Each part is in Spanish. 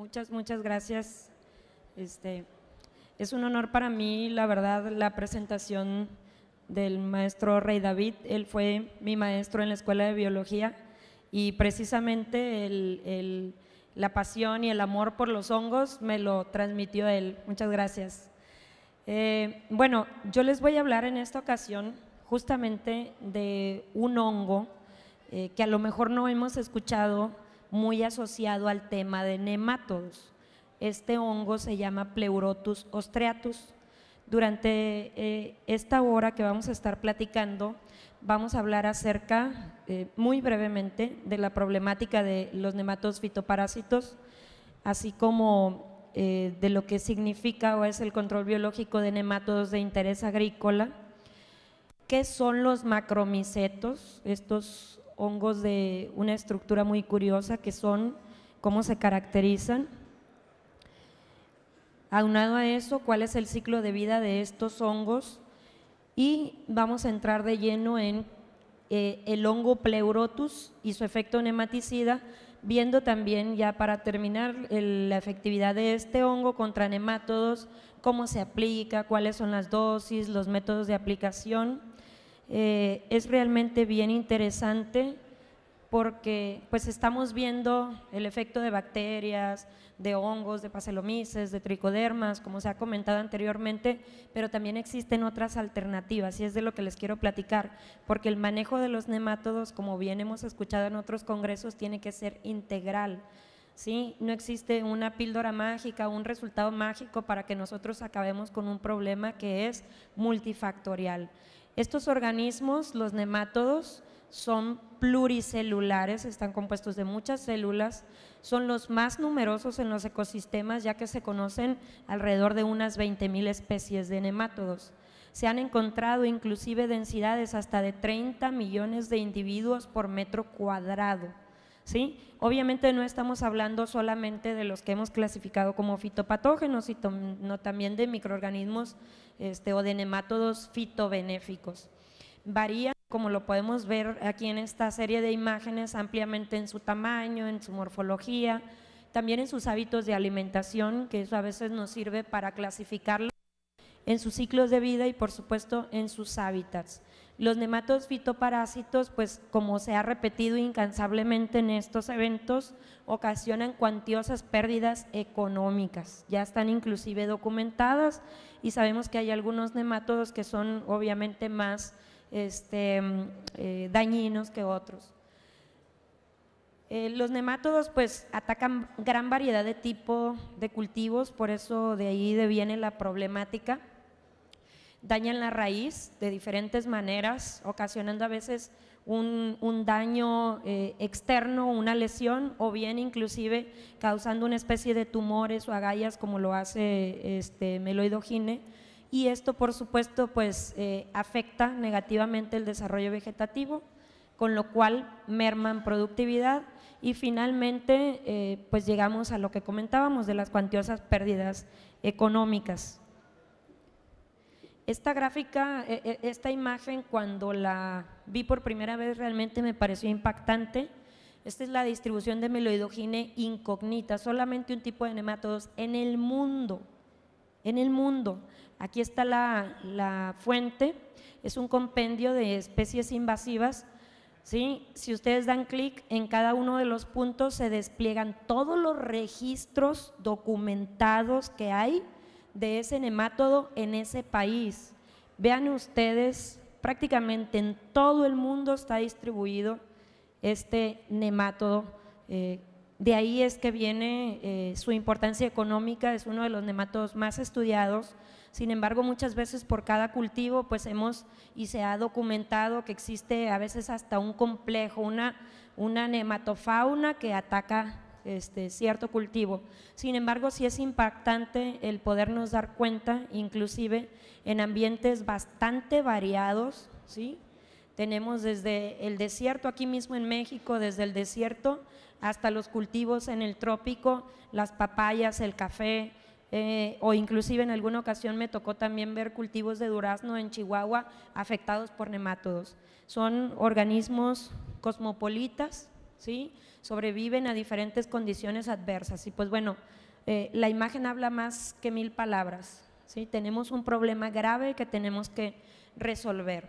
Muchas, muchas gracias. Este, es un honor para mí, la verdad, la presentación del maestro Rey David. Él fue mi maestro en la Escuela de Biología y precisamente la pasión y el amor por los hongos me lo transmitió él. Muchas gracias. Eh, bueno, yo les voy a hablar en esta ocasión justamente de un hongo eh, que a lo mejor no hemos escuchado muy asociado al tema de nematodos. Este hongo se llama Pleurotus ostreatus. Durante eh, esta hora que vamos a estar platicando, vamos a hablar acerca, eh, muy brevemente, de la problemática de los nematodos fitoparásitos, así como eh, de lo que significa o es el control biológico de nematodos de interés agrícola, qué son los macromicetos, estos hongos de una estructura muy curiosa que son cómo se caracterizan. Aunado a eso, cuál es el ciclo de vida de estos hongos y vamos a entrar de lleno en eh, el hongo pleurotus y su efecto nematicida, viendo también ya para terminar la efectividad de este hongo contra nematodos, cómo se aplica, cuáles son las dosis, los métodos de aplicación. Eh, es realmente bien interesante porque pues estamos viendo el efecto de bacterias, de hongos, de pacelomices, de tricodermas, como se ha comentado anteriormente, pero también existen otras alternativas y es de lo que les quiero platicar, porque el manejo de los nematodos, como bien hemos escuchado en otros congresos, tiene que ser integral. ¿sí? No existe una píldora mágica, un resultado mágico para que nosotros acabemos con un problema que es multifactorial. Estos organismos, los nematodos, son pluricelulares, están compuestos de muchas células, son los más numerosos en los ecosistemas ya que se conocen alrededor de unas 20.000 especies de nematodos. Se han encontrado inclusive densidades hasta de 30 millones de individuos por metro cuadrado. ¿sí? Obviamente no estamos hablando solamente de los que hemos clasificado como fitopatógenos, sino también de microorganismos este, o de nematodos fitobenéficos. Varían, como lo podemos ver aquí en esta serie de imágenes, ampliamente en su tamaño, en su morfología, también en sus hábitos de alimentación, que eso a veces nos sirve para clasificarlos en sus ciclos de vida y por supuesto en sus hábitats. Los nematodos fitoparásitos, pues como se ha repetido incansablemente en estos eventos, ocasionan cuantiosas pérdidas económicas. Ya están inclusive documentadas y sabemos que hay algunos nematodos que son obviamente más este, mm, eh, dañinos que otros. Eh, los nematodos pues atacan gran variedad de tipo de cultivos, por eso de ahí viene la problemática dañan la raíz de diferentes maneras, ocasionando a veces un, daño eh, externo, una lesión, o bien inclusive causando una especie de tumores o agallas como lo hace este meloidogine. Y esto, por supuesto, pues eh, afecta negativamente el desarrollo vegetativo, con lo cual merman productividad y finalmente eh, pues llegamos a lo que comentábamos de las cuantiosas pérdidas económicas. Esta gráfica, e, e, esta imagen, cuando la vi por primera vez, realmente me pareció impactante. Esta es la distribución de meloidogine incognita, solamente un tipo de nematodos en el mundo, en el mundo. Aquí está la, la fuente, es un compendio de especies invasivas. ¿sí? Si ustedes dan clic en cada uno de los puntos, se despliegan todos los registros documentados que hay de ese nematodo en ese país. Vean ustedes, prácticamente en todo el mundo está distribuido este nematodo, eh, de ahí es que viene eh, su importancia económica, es uno de los nematodos más estudiados. Sin embargo, muchas veces por cada cultivo, pues hemos y se ha documentado que existe a veces hasta un complejo, una, una nematofauna que ataca este, cierto cultivo. Sin embargo, sí es impactante el podernos dar cuenta, inclusive en ambientes bastante variados, ¿sí? Tenemos desde el desierto aquí mismo en México, desde el desierto hasta los cultivos en el trópico, las papayas, el café, eh, o inclusive en alguna ocasión me tocó también ver cultivos de durazno en Chihuahua afectados por nematodos, Son organismos cosmopolitas, ¿sí? sobreviven a diferentes condiciones adversas. Y pues bueno, eh, la imagen habla más que mil palabras. ¿sí? Tenemos un problema grave que tenemos que resolver.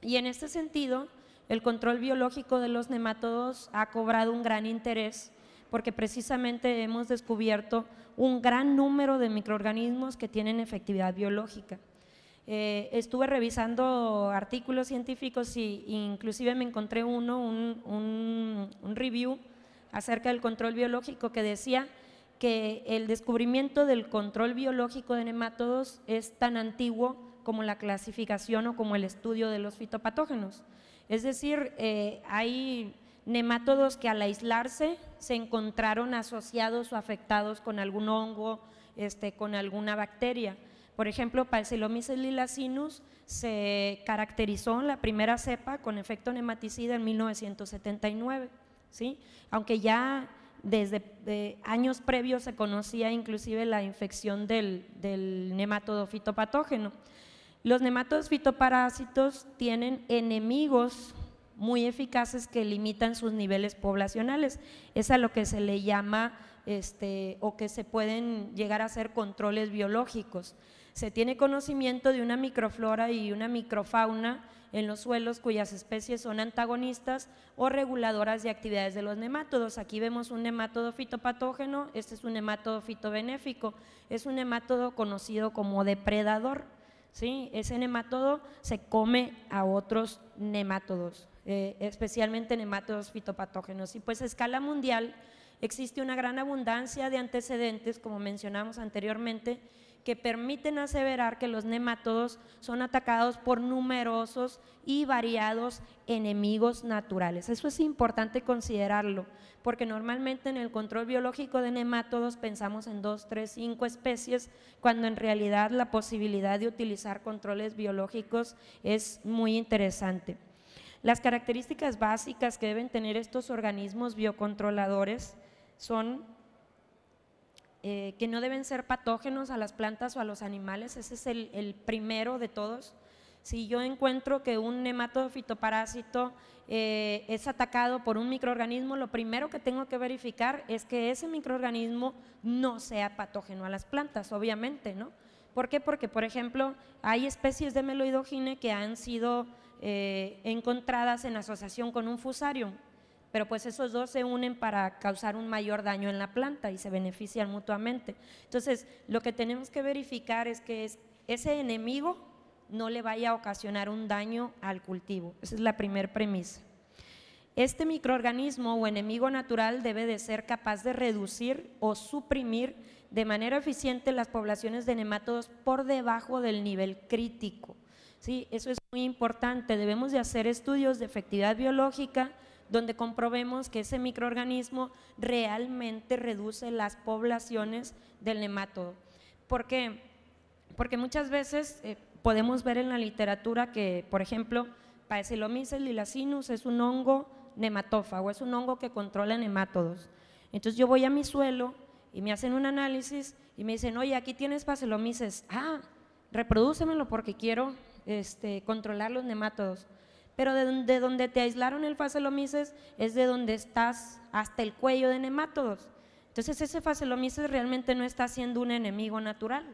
Y en este sentido, el control biológico de los nematodos ha cobrado un gran interés porque precisamente hemos descubierto un gran número de microorganismos que tienen efectividad biológica. Eh, estuve revisando artículos científicos e inclusive me encontré uno, un, review acerca del control biológico que decía que el descubrimiento del control biológico de nematodos es tan antiguo como la clasificación o como el estudio de los fitopatógenos. Es decir, eh, hay nematodos que al aislarse se encontraron asociados o afectados con algún hongo, este, con alguna bacteria. Por ejemplo, Palsilomyces lilacinus se caracterizó en la primera cepa con efecto nematicida en 1979, aunque ya desde años previos se conocía inclusive la infección del, nematodo fitopatógeno. Los nematodos fitoparásitos tienen enemigos muy eficaces que limitan sus niveles poblacionales. Es a lo que se le llama, este, o que se pueden llegar a hacer controles biológicos se tiene conocimiento de una microflora y una microfauna en los suelos cuyas especies son antagonistas o reguladoras de actividades de los nematodos. Aquí vemos un nematodo fitopatógeno, este es un nematodo fitobenéfico, es un nematodo conocido como depredador. ¿sí? Ese nematodo se come a otros nematodos, eh, especialmente nematodos fitopatógenos. Y pues a escala mundial existe una gran abundancia de antecedentes, como mencionamos anteriormente, que permiten aseverar que los nematodos son atacados por numerosos y variados enemigos naturales. Eso es importante considerarlo, porque normalmente en el control biológico de nematodos pensamos en dos, tres, cinco especies, cuando en realidad la posibilidad de utilizar controles biológicos es muy interesante. Las características básicas que deben tener estos organismos biocontroladores son eh, que no deben ser patógenos a las plantas o a los animales, ese es el, primero de todos. Si yo encuentro que un nematofitoparásito eh, es atacado por un microorganismo, lo primero que tengo que verificar es que ese microorganismo no sea patógeno a las plantas, obviamente, ¿no? ¿Por qué? Porque, por ejemplo, hay especies de meloidogine que han sido eh, encontradas en asociación con un fusario pero pues esos dos se unen para causar un mayor daño en la planta y se benefician mutuamente. Entonces, lo que tenemos que verificar es que ese enemigo no le vaya a ocasionar un daño al cultivo. Esa es la primera premisa. Este microorganismo o enemigo natural debe de ser capaz de reducir o suprimir de manera eficiente las poblaciones de nematodos por debajo del nivel crítico. Sí, eso es muy importante. Debemos de hacer estudios de efectividad biológica, donde comprobemos que ese microorganismo realmente reduce las poblaciones del nematodo. ¿Por qué? Porque muchas veces eh, podemos ver en la literatura que, por ejemplo, Paecilomyces lilacinus es un hongo nematófago, es un hongo que controla nematodos. Entonces yo voy a mi suelo y me hacen un análisis y me dicen, oye, aquí tienes Paecilomyces. Ah, reprodúcemelo porque quiero este, controlar los nematodos. Pero de donde, te aislaron el facelomises es de donde estás hasta el cuello de nematodos. Entonces ese facelomises realmente no está siendo un enemigo natural.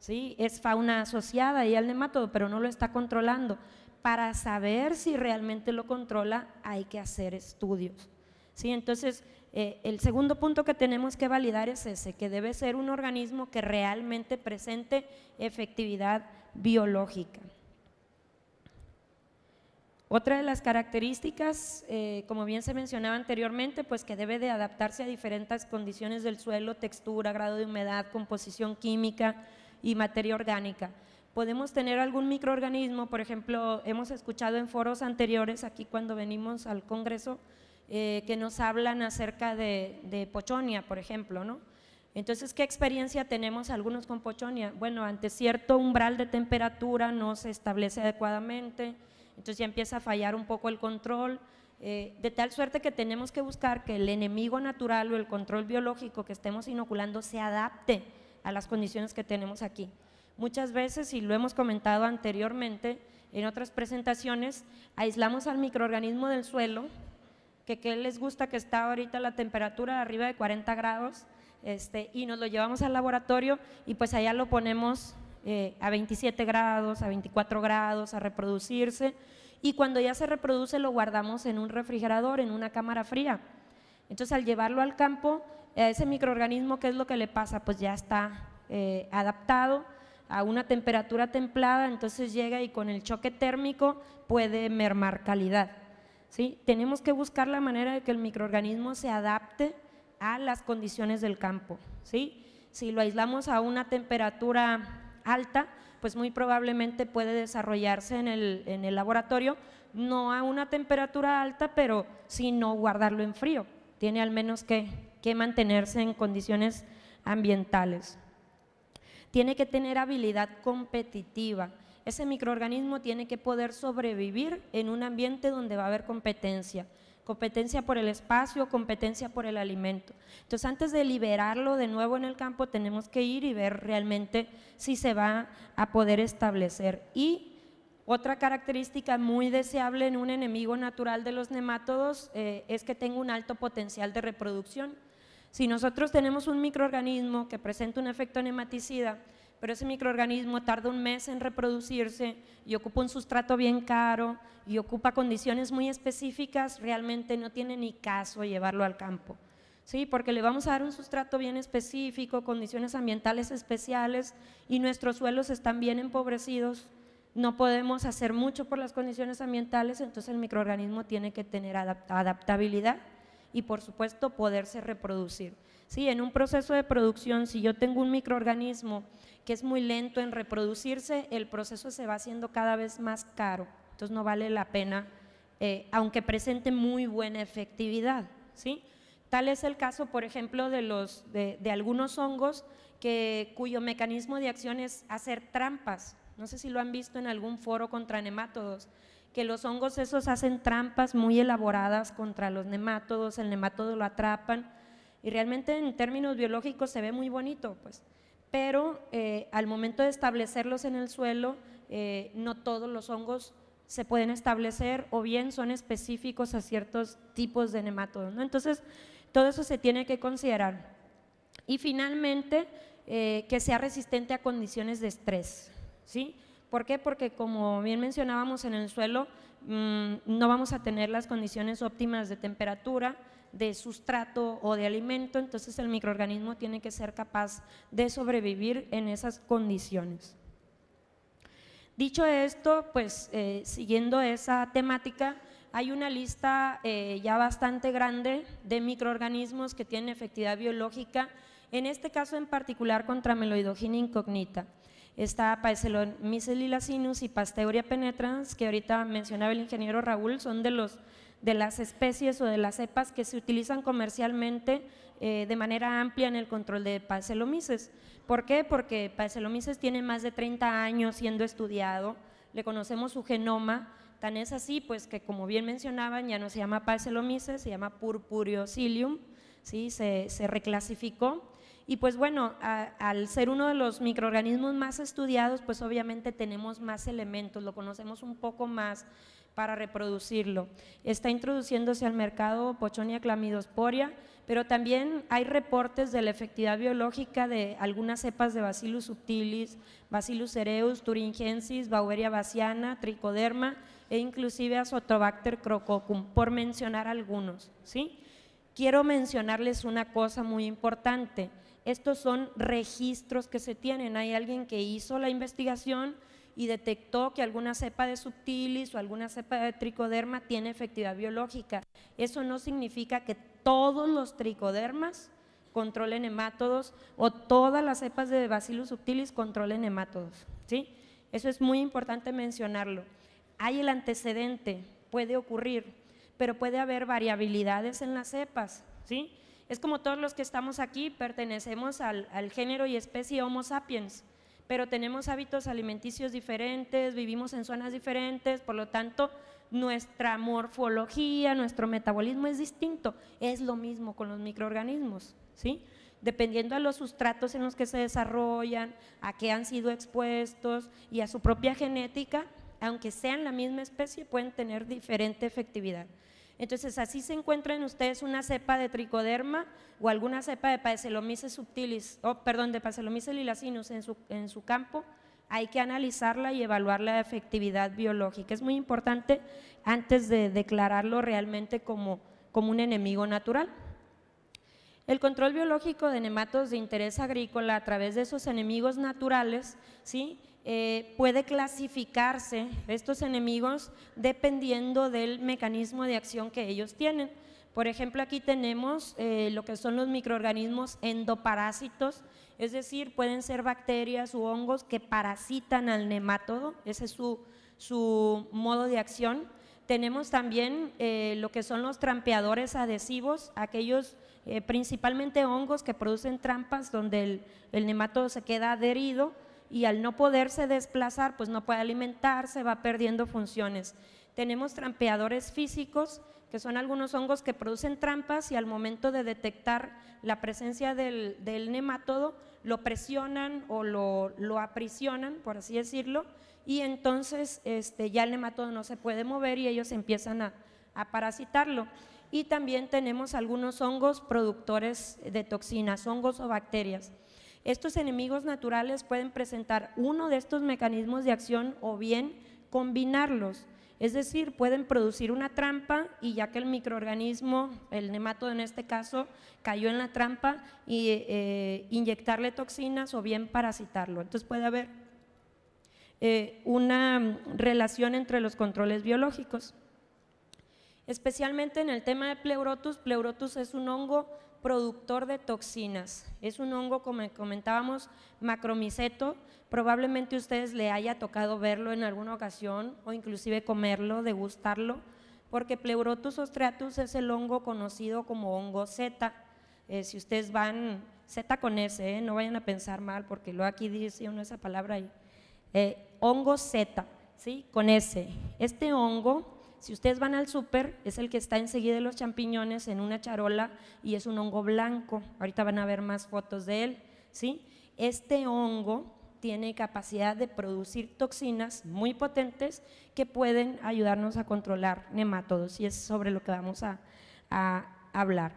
¿sí? Es fauna asociada y al nematodo, pero no lo está controlando. Para saber si realmente lo controla hay que hacer estudios. ¿sí? Entonces eh, el segundo punto que tenemos que validar es ese, que debe ser un organismo que realmente presente efectividad biológica. Otra de las características, eh, como bien se mencionaba anteriormente, pues que debe de adaptarse a diferentes condiciones del suelo, textura, grado de humedad, composición química y materia orgánica. Podemos tener algún microorganismo, por ejemplo, hemos escuchado en foros anteriores, aquí cuando venimos al Congreso, eh, que nos hablan acerca de, de pochonia, por ejemplo, ¿no? Entonces, ¿qué experiencia tenemos algunos con pochonia? Bueno, ante cierto umbral de temperatura no se establece adecuadamente, entonces ya empieza a fallar un poco el control, eh, de tal suerte que tenemos que buscar que el enemigo natural o el control biológico que estemos inoculando se adapte a las condiciones que tenemos aquí. Muchas veces, y lo hemos comentado anteriormente en otras presentaciones, aislamos al microorganismo del suelo, que, qué les gusta que está ahorita la temperatura de arriba de 40 grados, este, y nos lo llevamos al laboratorio y pues allá lo ponemos eh, a 27 grados, a 24 grados, a reproducirse. Y cuando ya se reproduce lo guardamos en un refrigerador, en una cámara fría. Entonces al llevarlo al campo, a ese microorganismo, ¿qué es lo que le pasa? Pues ya está eh, adaptado a una temperatura templada, entonces llega y con el choque térmico puede mermar calidad. ¿sí? Tenemos que buscar la manera de que el microorganismo se adapte a las condiciones del campo. ¿sí? Si lo aislamos a una temperatura alta, pues muy probablemente puede desarrollarse en el, laboratorio, no a una temperatura alta, pero no guardarlo en frío. Tiene al menos que, que mantenerse en condiciones ambientales. Tiene que tener habilidad competitiva. Ese microorganismo tiene que poder sobrevivir en un ambiente donde va a haber competencia competencia por el espacio, competencia por el alimento. Entonces, antes de liberarlo de nuevo en el campo, tenemos que ir y ver realmente si se va a poder establecer. Y otra característica muy deseable en un enemigo natural de los nematodos eh, es que tenga un alto potencial de reproducción. Si nosotros tenemos un microorganismo que presenta un efecto nematicida, pero ese microorganismo tarda un mes en reproducirse y ocupa un sustrato bien caro y ocupa condiciones muy específicas, realmente no tiene ni caso llevarlo al campo. Sí, porque le vamos a dar un sustrato bien específico, condiciones ambientales especiales y nuestros suelos están bien empobrecidos. No podemos hacer mucho por las condiciones ambientales, entonces el microorganismo tiene que tener adaptabilidad y por supuesto poderse reproducir. Sí, en un proceso de producción, si yo tengo un microorganismo que es muy lento en reproducirse, el proceso se va haciendo cada vez más caro. Entonces no vale la pena, eh, aunque presente muy buena efectividad. ¿sí? Tal es el caso, por ejemplo, de, los, de, algunos hongos que, cuyo mecanismo de acción es hacer trampas. No sé si lo han visto en algún foro contra nemátodos, que los hongos esos hacen trampas muy elaboradas contra los nemátodos, el nemátodo lo atrapan y realmente en términos biológicos se ve muy bonito, pues pero eh, al momento de establecerlos en el suelo, eh, no todos los hongos se pueden establecer o bien son específicos a ciertos tipos de nematodos. Entonces, todo eso se tiene que considerar. Y finalmente, eh, que sea resistente a condiciones de estrés. ¿sí? ¿Por qué? Porque como bien mencionábamos en el suelo, mm, no vamos a tener las condiciones óptimas de temperatura, de sustrato o de alimento, entonces el microorganismo tiene que ser capaz de sobrevivir en esas condiciones. Dicho esto, pues eh, siguiendo esa temática, hay una lista eh, ya bastante grande de microorganismos que tienen efectividad biológica, en este caso en particular contra meloidogina incógnita, Está Paeselomyces sinus y Pasteuria penetrans, que ahorita mencionaba el ingeniero Raúl, son de los de las especies o de las cepas que se utilizan comercialmente eh, de manera amplia en el control de Pacelomices. ¿Por qué? Porque Pacelomices tiene más de 30 años siendo estudiado, le conocemos su genoma, tan es así pues que como bien mencionaban ya no se llama Pacelomices, se llama Purpureocilium, ¿sí? se, reclasificó. Y pues bueno, al ser uno de los microorganismos más estudiados, pues obviamente tenemos más elementos, lo conocemos un poco más para reproducirlo. Está introduciéndose al mercado Pochonia clamidosporia, pero también hay reportes de la efectividad biológica de algunas cepas de Bacillus subtilis, Bacillus cereus, Turingensis, Baueria baciana, Tricoderma e inclusive Azotobacter crococum, por mencionar algunos. ¿sí? Quiero mencionarles una cosa muy importante. Estos son registros que se tienen. Hay alguien que hizo la investigación, y detectó que alguna cepa de subtilis o alguna cepa de tricoderma tiene efectividad biológica. Eso no significa que todos los tricodermas controlen hemátodos o todas las cepas de Bacillus subtilis controlen hemátodos. ¿sí? Eso es muy importante mencionarlo. Hay el antecedente, puede ocurrir, pero puede haber variabilidades en las cepas. ¿sí? Es como todos los que estamos aquí, pertenecemos al género y especie Homo sapiens pero tenemos hábitos alimenticios diferentes, vivimos en zonas diferentes, por lo tanto, nuestra morfología, nuestro metabolismo es distinto. Es lo mismo con los microorganismos, ¿sí? Dependiendo a los sustratos en los que se desarrollan, a qué han sido expuestos y a su propia genética, aunque sean la misma especie, pueden tener diferente efectividad. Entonces, así se encuentran ustedes una cepa de tricoderma o alguna cepa de Pacelomice subtilis, perdón, de lilacinus en su, campo, hay que analizarla y evaluar la efectividad biológica. Es muy importante antes de declararlo realmente como, como un enemigo natural. El control biológico de nematos de interés agrícola a través de esos enemigos naturales, ¿sí? Eh, puede clasificarse estos enemigos dependiendo del mecanismo de acción que ellos tienen. Por ejemplo, aquí tenemos eh, lo que son los microorganismos endoparásitos, es decir, pueden ser bacterias u hongos que parasitan al nematodo, ese es su, modo de acción. Tenemos también eh, lo que son los trampeadores adhesivos, aquellos principalmente hongos que producen trampas donde el, el, nematodo se queda adherido y al no poderse desplazar, pues no puede alimentarse, va perdiendo funciones. Tenemos trampeadores físicos, que son algunos hongos que producen trampas y al momento de detectar la presencia del, nematodo, lo presionan o lo, aprisionan, por así decirlo, y entonces este, ya el nematodo no se puede mover y ellos empiezan a parasitarlo. Y también tenemos algunos hongos productores de toxinas, hongos o bacterias. Estos enemigos naturales pueden presentar uno de estos mecanismos de acción o bien combinarlos. Es decir, pueden producir una trampa y ya que el microorganismo, el nematodo en este caso, cayó en la trampa, y, eh, inyectarle toxinas o bien parasitarlo. Entonces puede haber eh, una relación entre los controles biológicos. Especialmente en el tema de pleurotus, pleurotus es un hongo productor de toxinas. Es un hongo, como comentábamos, macromiceto. Probablemente ustedes le haya tocado verlo en alguna ocasión o inclusive comerlo, degustarlo, porque Pleurotus ostreatus es el hongo conocido como hongo Z. Eh, si ustedes van, Z con S, eh, no vayan a pensar mal, porque lo aquí dice una esa palabra ahí. Eh, hongo Z, ¿sí? Con S. Este hongo si ustedes van al súper, es el que está enseguida de los champiñones en una charola y es un hongo blanco. Ahorita van a ver más fotos de él, ¿sí? Este hongo tiene capacidad de producir toxinas muy potentes que pueden ayudarnos a controlar nematodos y es sobre lo que vamos a, hablar.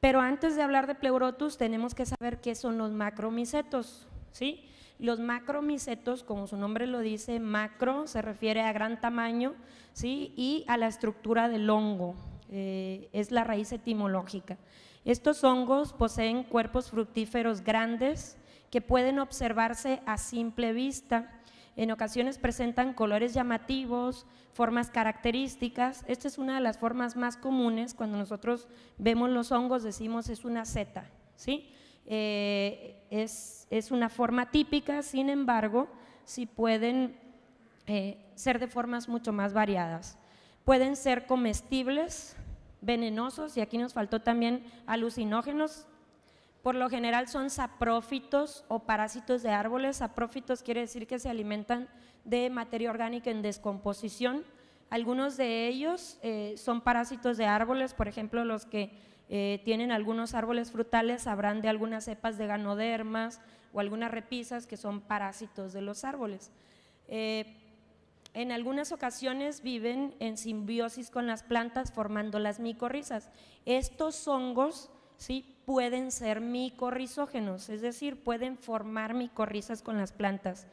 Pero antes de hablar de pleurotus, tenemos que saber qué son los macromicetos, ¿sí? Los macromicetos, como su nombre lo dice, macro se refiere a gran tamaño ¿sí? y a la estructura del hongo, eh, es la raíz etimológica. Estos hongos poseen cuerpos fructíferos grandes que pueden observarse a simple vista. En ocasiones presentan colores llamativos, formas características. Esta es una de las formas más comunes. Cuando nosotros vemos los hongos decimos es una seta. ¿sí? Eh, es, una forma típica, sin embargo, si pueden eh, ser de formas mucho más variadas. Pueden ser comestibles, venenosos, y aquí nos faltó también alucinógenos. Por lo general son saprófitos o parásitos de árboles. Saprófitos quiere decir que se alimentan de materia orgánica en descomposición. Algunos de ellos eh, son parásitos de árboles, por ejemplo, los que eh, tienen algunos árboles frutales, sabrán de algunas cepas de ganodermas o algunas repisas que son parásitos de los árboles. Eh, en algunas ocasiones viven en simbiosis con las plantas formando las micorrizas. Estos hongos ¿sí? pueden ser micorrizógenos, es decir, pueden formar micorrizas con las plantas.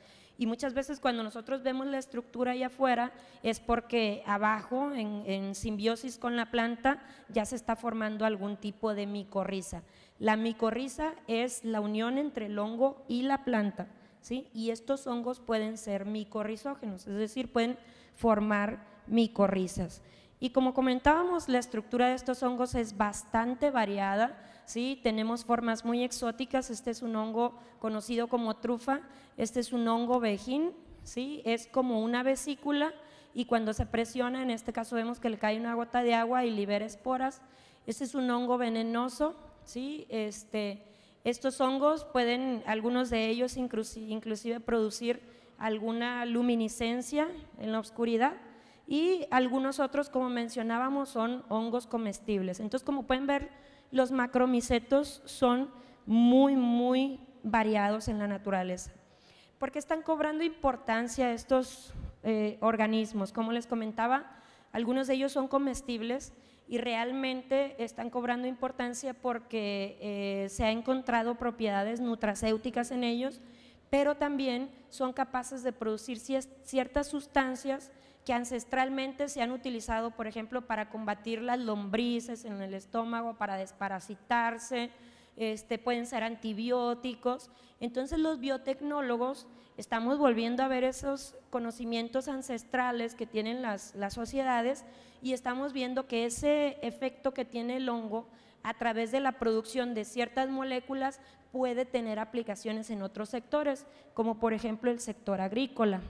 Y muchas veces cuando nosotros vemos la estructura allá afuera es porque abajo, en, simbiosis con la planta, ya se está formando algún tipo de micorriza. La micorriza es la unión entre el hongo y la planta, ¿sí? Y estos hongos pueden ser micorrizógenos, es decir, pueden formar micorrizas. Y como comentábamos, la estructura de estos hongos es bastante variada, ¿sí? tenemos formas muy exóticas, este es un hongo conocido como trufa, este es un hongo vejín, ¿sí? es como una vesícula y cuando se presiona, en este caso vemos que le cae una gota de agua y libera esporas, este es un hongo venenoso, ¿sí? Este, estos hongos pueden, algunos de ellos inclusive producir alguna luminiscencia en la oscuridad, y algunos otros, como mencionábamos, son hongos comestibles. Entonces, como pueden ver, los macromicetos son muy, muy variados en la naturaleza. ¿Por qué están cobrando importancia estos eh, organismos? Como les comentaba, algunos de ellos son comestibles y realmente están cobrando importancia porque eh, se han encontrado propiedades nutracéuticas en ellos, pero también son capaces de producir ciertas sustancias que ancestralmente se han utilizado, por ejemplo, para combatir las lombrices en el estómago, para desparasitarse, este, pueden ser antibióticos. Entonces los biotecnólogos estamos volviendo a ver esos conocimientos ancestrales que tienen las sociedades y estamos viendo que ese efecto que tiene el hongo a través de la producción de ciertas moléculas puede tener aplicaciones en otros sectores, como por ejemplo el sector agrícola.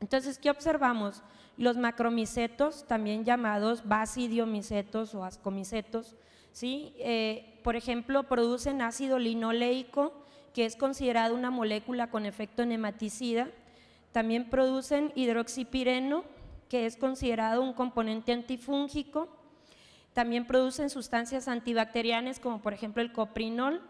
Entonces, ¿qué observamos? Los macromicetos, también llamados basidiomicetos o ascomicetos, ¿sí? Eh, por ejemplo, producen ácido linoleico, que es considerado una molécula con efecto nematicida. También producen hidroxipireno, que es considerado un componente antifúngico. También producen sustancias antibacterianas, como por ejemplo el coprinol,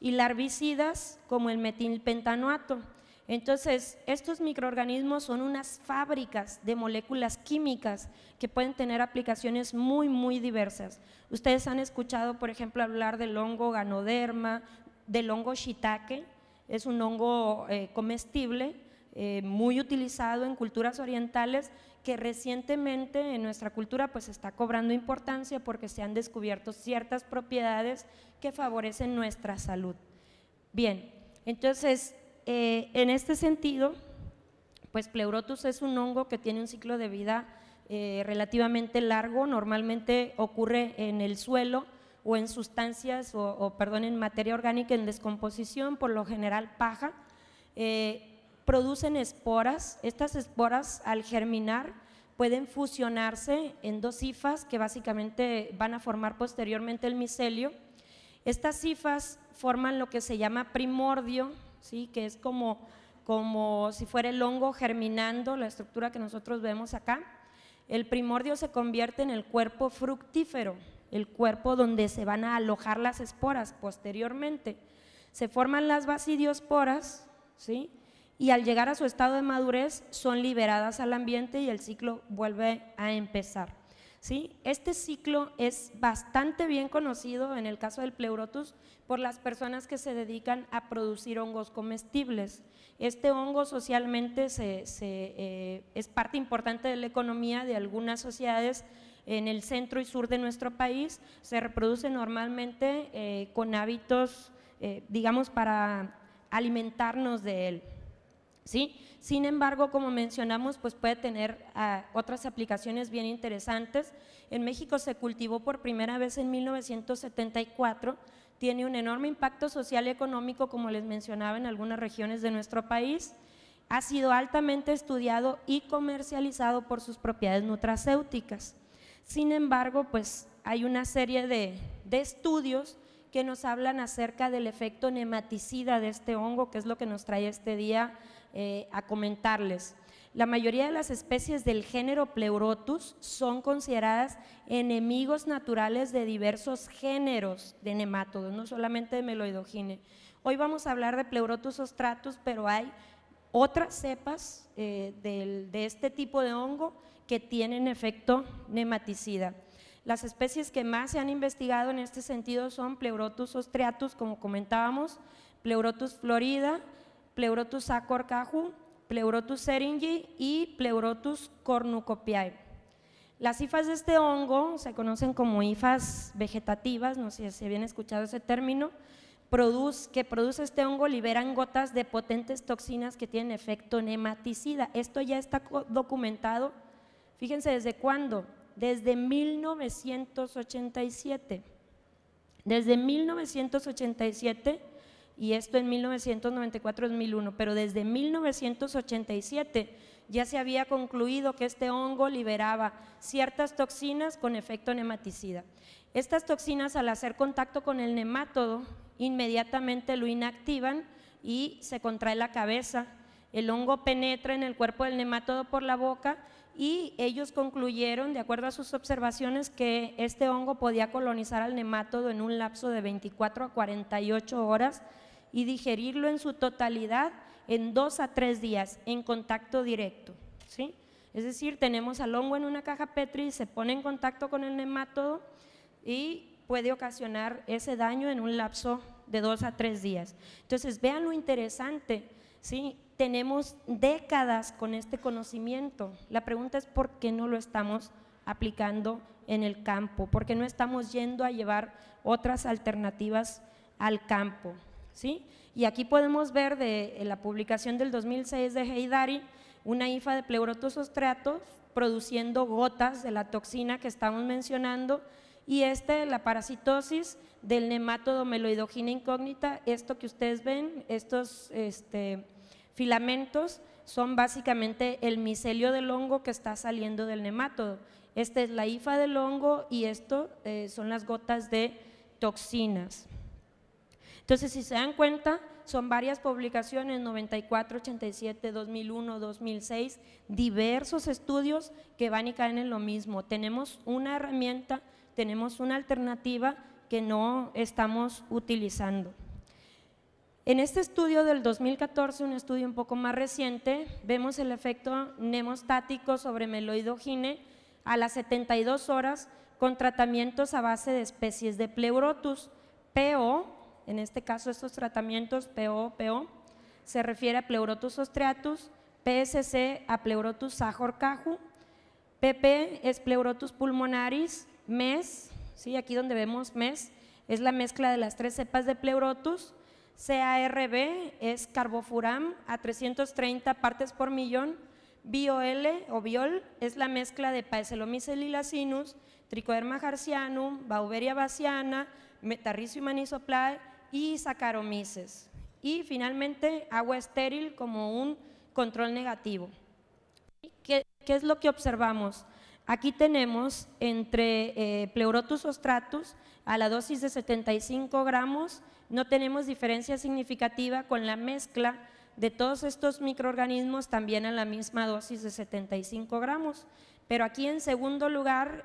y larvicidas, como el metilpentanoato. Entonces, estos microorganismos son unas fábricas de moléculas químicas que pueden tener aplicaciones muy, muy diversas. Ustedes han escuchado, por ejemplo, hablar del hongo ganoderma, del hongo shiitake, es un hongo eh, comestible eh, muy utilizado en culturas orientales que recientemente en nuestra cultura pues está cobrando importancia porque se han descubierto ciertas propiedades que favorecen nuestra salud. Bien, entonces eh, en este sentido, pues pleurotus es un hongo que tiene un ciclo de vida eh, relativamente largo, normalmente ocurre en el suelo o en sustancias, o, perdón, en materia orgánica en descomposición, por lo general paja. Eh, producen esporas, estas esporas al germinar pueden fusionarse en dos cifas que básicamente van a formar posteriormente el micelio. Estas cifas forman lo que se llama primordio, que es como, como si fuera el hongo germinando, la estructura que nosotros vemos acá. El primordio se convierte en el cuerpo fructífero, el cuerpo donde se van a alojar las esporas posteriormente. Se forman las basidiosporas, ¿sí? y al llegar a su estado de madurez son liberadas al ambiente y el ciclo vuelve a empezar. ¿sí? Este ciclo es bastante bien conocido en el caso del pleurotus por las personas que se dedican a producir hongos comestibles. Este hongo socialmente eh, es parte importante de la economía de algunas sociedades en el centro y sur de nuestro país. Se reproduce normalmente eh, con hábitos, eh, digamos, para alimentarnos de él. ¿sí? Sin embargo, como mencionamos, pues puede tener ah, otras aplicaciones bien interesantes. En México se cultivó por primera vez en 1974, tiene un enorme impacto social y económico, como les mencionaba, en algunas regiones de nuestro país. Ha sido altamente estudiado y comercializado por sus propiedades nutracéuticas. Sin embargo, pues hay una serie de, de estudios que nos hablan acerca del efecto nematicida de este hongo, que es lo que nos trae este día eh, a comentarles. La mayoría de las especies del género Pleurotus son consideradas enemigos naturales de diversos géneros de nematodos, no solamente de meloidogine. Hoy vamos a hablar de Pleurotus ostratus, pero hay otras cepas eh, de este tipo de hongo que tienen efecto nematicida. Las especies que más se han investigado en este sentido son Pleurotus ostreatus, como comentábamos, Pleurotus florida, Pleurotus acorcaju, Pleurotus seringi y Pleurotus cornucopiae. Las hifas de este hongo se conocen como hifas vegetativas, no sé si bien escuchado ese término, produce, que produce este hongo liberan gotas de potentes toxinas que tienen efecto nematicida. Esto ya está documentado, fíjense desde cuándo, desde 1987. Desde 1987 y esto en 1994-2001, pero desde 1987 ya se había concluido que este hongo liberaba ciertas toxinas con efecto nematicida. Estas toxinas al hacer contacto con el nematodo, inmediatamente lo inactivan y se contrae la cabeza. El hongo penetra en el cuerpo del nematodo por la boca y ellos concluyeron, de acuerdo a sus observaciones, que este hongo podía colonizar al nematodo en un lapso de 24 a 48 horas y digerirlo en su totalidad en dos a tres días en contacto directo. ¿sí? Es decir, tenemos al hongo en una caja Petri, se pone en contacto con el nematodo y puede ocasionar ese daño en un lapso de dos a tres días. Entonces, vean lo interesante, ¿sí? tenemos décadas con este conocimiento. La pregunta es por qué no lo estamos aplicando en el campo, por qué no estamos yendo a llevar otras alternativas al campo. Y aquí podemos ver de la publicación del 2006 de Heidari, una IFA de pleurotosostratos produciendo gotas de la toxina que estamos mencionando y este, la parasitosis del nematodo meloidogina incógnita, esto que ustedes ven, estos este, filamentos son básicamente el micelio del hongo que está saliendo del nematodo. Esta es la hifa del hongo y esto eh, son las gotas de toxinas. Entonces, si se dan cuenta, son varias publicaciones, 94, 87, 2001, 2006, diversos estudios que van y caen en lo mismo. Tenemos una herramienta, tenemos una alternativa que no estamos utilizando. En este estudio del 2014, un estudio un poco más reciente, vemos el efecto nemostático sobre meloidogine a las 72 horas con tratamientos a base de especies de pleurotus, PO en este caso estos tratamientos PO-PO, se refiere a Pleurotus ostreatus, PSC a Pleurotus sahorcaju, PP es Pleurotus pulmonaris, MES, ¿sí? aquí donde vemos MES, es la mezcla de las tres cepas de Pleurotus, CARB es carbofuram a 330 partes por millón, BioL o biol es la mezcla de y lacinus, Trichoderma harcianum, Bauberia bassiana, y anisoplae y sacaromices. Y finalmente agua estéril como un control negativo. ¿Qué, qué es lo que observamos? Aquí tenemos entre eh, pleurotus ostratus a la dosis de 75 gramos, no tenemos diferencia significativa con la mezcla de todos estos microorganismos también a la misma dosis de 75 gramos. Pero aquí en segundo lugar,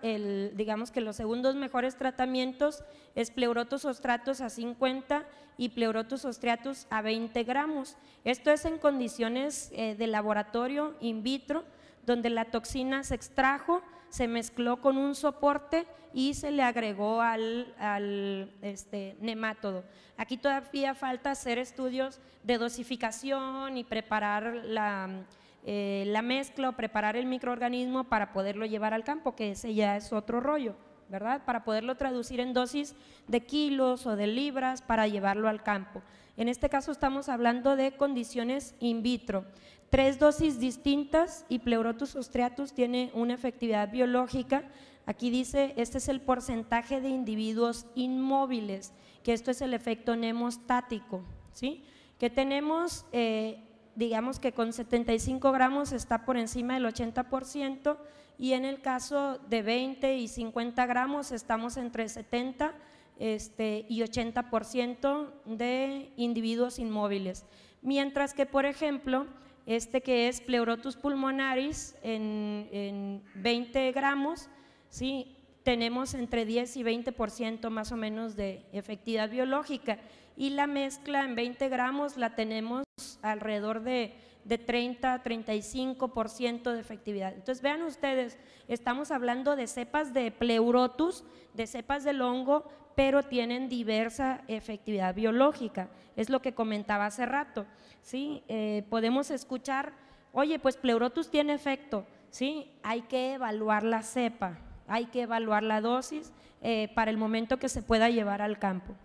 digamos que los segundos mejores tratamientos es pleurotus ostratus a 50 y pleurotus ostratus a 20 gramos. Esto es en condiciones eh, de laboratorio in vitro, donde la toxina se extrajo, se mezcló con un soporte y se le agregó al, al este, nematodo. Aquí todavía falta hacer estudios de dosificación y preparar la eh, la mezcla o preparar el microorganismo para poderlo llevar al campo, que ese ya es otro rollo, ¿verdad? Para poderlo traducir en dosis de kilos o de libras para llevarlo al campo. En este caso estamos hablando de condiciones in vitro. Tres dosis distintas y Pleurotus ostreatus tiene una efectividad biológica. Aquí dice, este es el porcentaje de individuos inmóviles, que esto es el efecto nemostático, ¿sí? Que tenemos eh, digamos que con 75 gramos está por encima del 80% y en el caso de 20 y 50 gramos estamos entre 70 este, y 80% de individuos inmóviles. Mientras que, por ejemplo, este que es pleurotus pulmonaris en, 20 gramos, ¿sí? tenemos entre 10 y 20% más o menos de efectividad biológica y la mezcla en 20 gramos la tenemos alrededor de, de 30, 35% de efectividad. Entonces vean ustedes, estamos hablando de cepas de pleurotus, de cepas del hongo, pero tienen diversa efectividad biológica. Es lo que comentaba hace rato. ¿sí? Eh, podemos escuchar, oye, pues pleurotus tiene efecto. ¿sí? Hay que evaluar la cepa, hay que evaluar la dosis eh, para el momento que se pueda llevar al campo.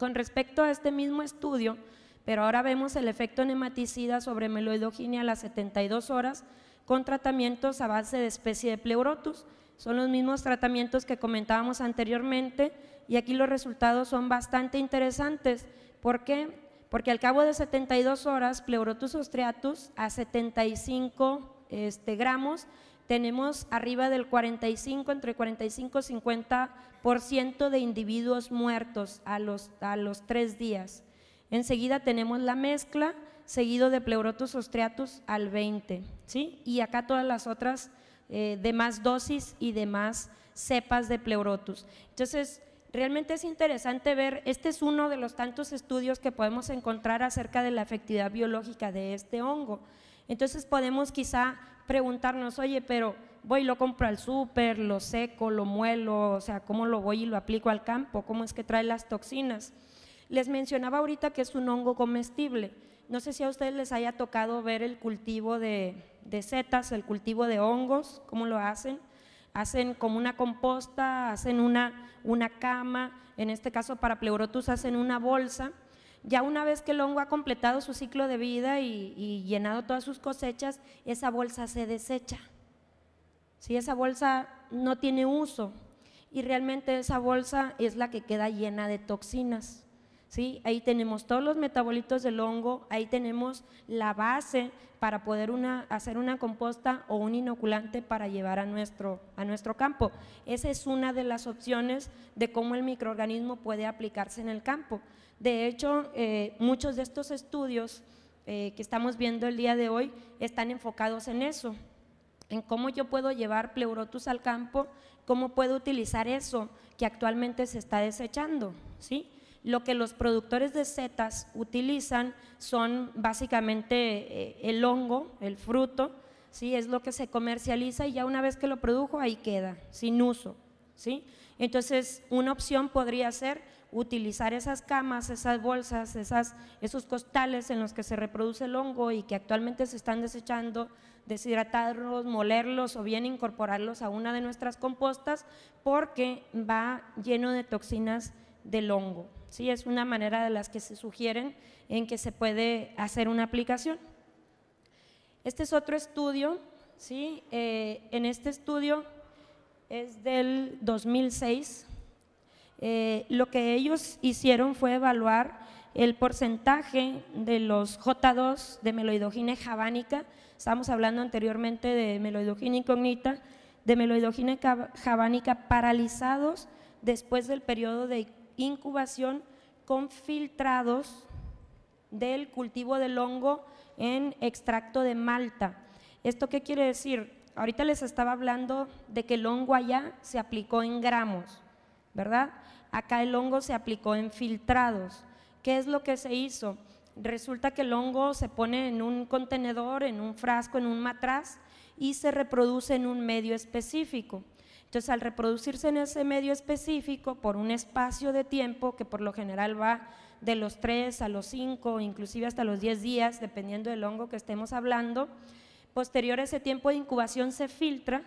Con respecto a este mismo estudio, pero ahora vemos el efecto nematicida sobre meloidoginia a las 72 horas con tratamientos a base de especie de pleurotus. Son los mismos tratamientos que comentábamos anteriormente y aquí los resultados son bastante interesantes. ¿Por qué? Porque al cabo de 72 horas, pleurotus ostreatus a 75 este, gramos tenemos arriba del 45, entre 45 y 50% de individuos muertos a los, a los tres días. Enseguida tenemos la mezcla, seguido de pleurotus ostreatus al 20, ¿sí? Y acá todas las otras eh, de más dosis y demás cepas de pleurotus. Entonces, realmente es interesante ver, este es uno de los tantos estudios que podemos encontrar acerca de la efectividad biológica de este hongo. Entonces podemos quizá preguntarnos, oye, pero voy y lo compro al súper, lo seco, lo muelo, o sea, ¿cómo lo voy y lo aplico al campo? ¿Cómo es que trae las toxinas? Les mencionaba ahorita que es un hongo comestible. No sé si a ustedes les haya tocado ver el cultivo de, de setas, el cultivo de hongos, cómo lo hacen. Hacen como una composta, hacen una, una cama, en este caso para pleurotus hacen una bolsa ya una vez que el hongo ha completado su ciclo de vida y, llenado todas sus cosechas, esa bolsa se desecha. esa bolsa no tiene uso y realmente esa bolsa es la que queda llena de toxinas. ¿Sí? Ahí tenemos todos los metabolitos del hongo, ahí tenemos la base para poder hacer una composta o un inoculante para llevar a nuestro campo. Esa es una de las opciones de cómo el microorganismo puede aplicarse en el campo. De hecho, eh, muchos de estos estudios eh, que estamos viendo el día de hoy están enfocados en eso, en cómo yo puedo llevar pleurotus al campo, cómo puedo utilizar eso que actualmente se está desechando. ¿sí? Lo que los productores de setas utilizan son básicamente eh, el hongo, el fruto, ¿sí? es lo que se comercializa y ya una vez que lo produjo ahí queda, sin uso. ¿sí? Entonces, una opción podría ser utilizar esas camas, esas bolsas, esas, esos costales en los que se reproduce el hongo y que actualmente se están desechando, deshidratarlos, molerlos o bien incorporarlos a una de nuestras compostas porque va lleno de toxinas del hongo. ¿sí? Es una manera de las que se sugieren en que se puede hacer una aplicación. Este es otro estudio, ¿sí? Eh, en este estudio es del 2006, eh, lo que ellos hicieron fue evaluar el porcentaje de los J2 de meloidogina javánica, estamos hablando anteriormente de meloidogina incógnita, de meloidogina javánica paralizados después del periodo de incubación con filtrados del cultivo del hongo en extracto de malta. ¿Esto qué quiere decir? Ahorita les estaba hablando de que el hongo allá se aplicó en gramos. ¿verdad? Acá el hongo se aplicó en filtrados. ¿Qué es lo que se hizo? Resulta que el hongo se pone en un contenedor, en un frasco, en un matraz y se reproduce en un medio específico. Entonces, al reproducirse en ese medio específico por un espacio de tiempo que por lo general va de los 3 a los 5, inclusive hasta los 10 días, dependiendo del hongo que estemos hablando, posterior a ese tiempo de incubación se filtra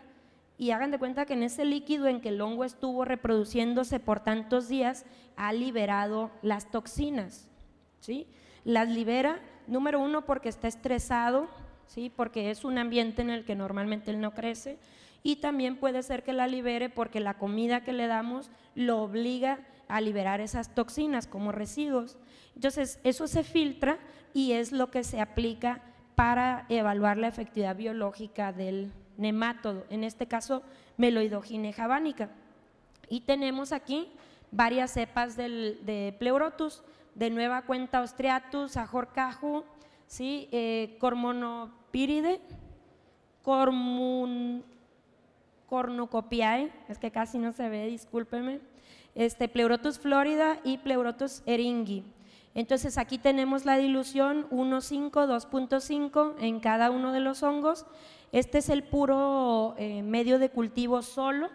y hagan de cuenta que en ese líquido en que el hongo estuvo reproduciéndose por tantos días, ha liberado las toxinas, ¿sí? Las libera, número uno, porque está estresado, ¿sí? Porque es un ambiente en el que normalmente él no crece. Y también puede ser que la libere porque la comida que le damos lo obliga a liberar esas toxinas como residuos. Entonces, eso se filtra y es lo que se aplica para evaluar la efectividad biológica del nemátodo, en este caso meloidogine javánica Y tenemos aquí varias cepas de pleurotus, de nueva cuenta austriatus, ajorcaju, ¿sí? Eh, cormonopiride, cornucopiae, es que casi no se ve, discúlpeme, este, pleurotus florida y pleurotus eringi. Entonces aquí tenemos la dilución 1,5, 2,5 en cada uno de los hongos este es el puro eh, medio de cultivo solo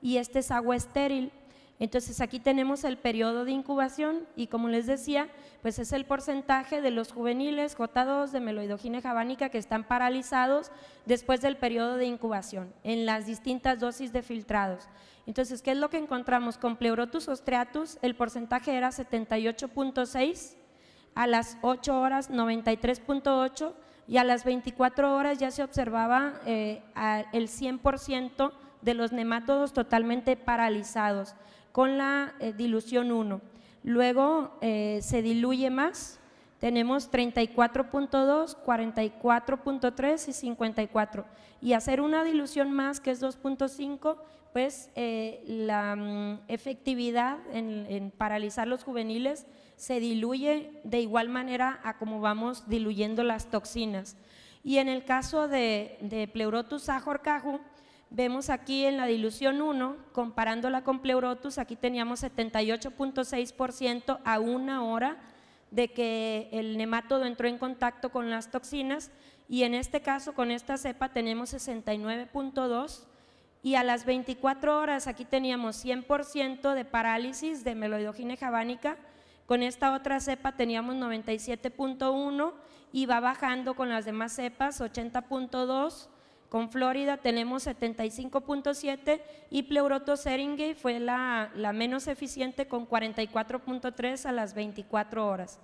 y este es agua estéril. Entonces aquí tenemos el periodo de incubación y como les decía, pues es el porcentaje de los juveniles J2 de meloidogina jabánica que están paralizados después del periodo de incubación en las distintas dosis de filtrados. Entonces, ¿qué es lo que encontramos? Con Pleurotus ostreatus el porcentaje era 78.6, a las 8 horas 93.8 y a las 24 horas ya se observaba eh, el 100% de los nematodos totalmente paralizados con la eh, dilución 1. Luego eh, se diluye más, tenemos 34.2, 44.3 y 54. Y hacer una dilución más, que es 2.5, pues la mm, efectividad en paralizar los juveniles se diluye de igual manera a como vamos diluyendo las toxinas. Y en el caso de, Pleurotus ajorcaju, vemos aquí en la dilución 1, comparándola con Pleurotus, aquí teníamos 78.6% a una hora de que el nematodo entró en contacto con las toxinas y en este caso con esta cepa tenemos 69.2 y a las 24 horas aquí teníamos 100% de parálisis de meloidogine javánica con esta otra cepa teníamos 97.1 y va bajando con las demás cepas, 80.2. Con Florida tenemos 75.7 y Pleuroto seringay fue la, menos eficiente con 44.3 a las 24 horas.